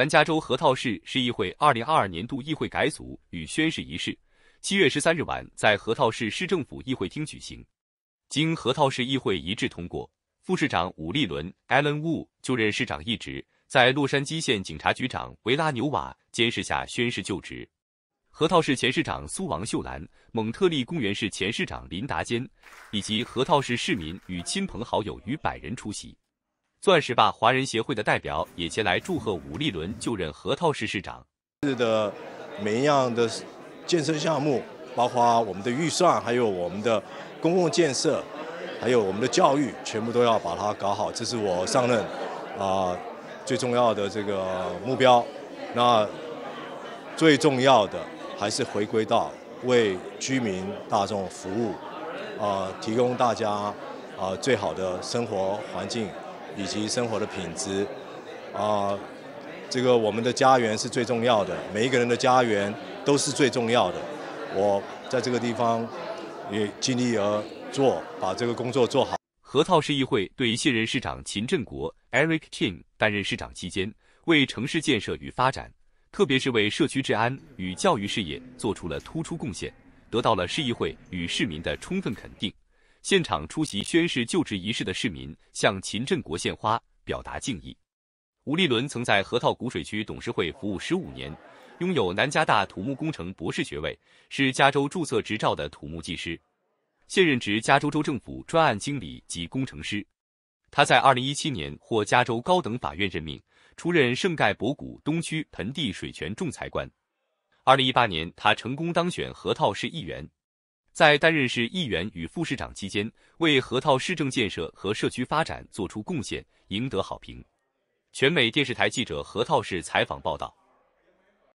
南加州核桃市市议会二零二二年度议会改组与宣誓仪式，七月十三日晚在核桃市市政府议会厅举行。经核桃市议会一致通过，副市长武立伦 Allen Wu 就任市长一职，在洛杉矶县警察局长维拉纽瓦监视下宣誓就职。核桃市前市长苏王秀兰、蒙特利公园市前市长林达坚，以及核桃市市民与亲朋好友逾百人出席。钻石坝华人协会的代表也前来祝贺武立伦就任核桃市市长。的每一样的健身项目，包括我们的预算，还有我们的公共建设，还有我们的教育，全部都要把它搞好。这是我上任啊最重要的这个目标。那最重要的还是回归到为居民大众服务，啊，提供大家啊最好的生活环境。以及生活的品质，啊，这个我们的家园是最重要的，每一个人的家园都是最重要的。我在这个地方也尽力而做，把这个工作做好。河套市议会对现任市长秦振国 （Eric King） 担任市长期间为城市建设与发展，特别是为社区治安与教育事业做出了突出贡献，得到了市议会与市民的充分肯定。现场出席宣誓就职仪式的市民向秦振国献花，表达敬意。吴立伦曾在河套古水区董事会服务十五年，拥有南加大土木工程博士学位，是加州注册执照的土木技师，现任职加州州政府专案经理及工程师。他在二零一七年获加州高等法院任命，出任圣盖博谷东区盆地水权仲裁官。二零一八年，他成功当选河套市议员。在担任市议员与副市长期间，为河套市政建设和社区发展做出贡献，赢得好评。全美电视台记者河套市采访报道。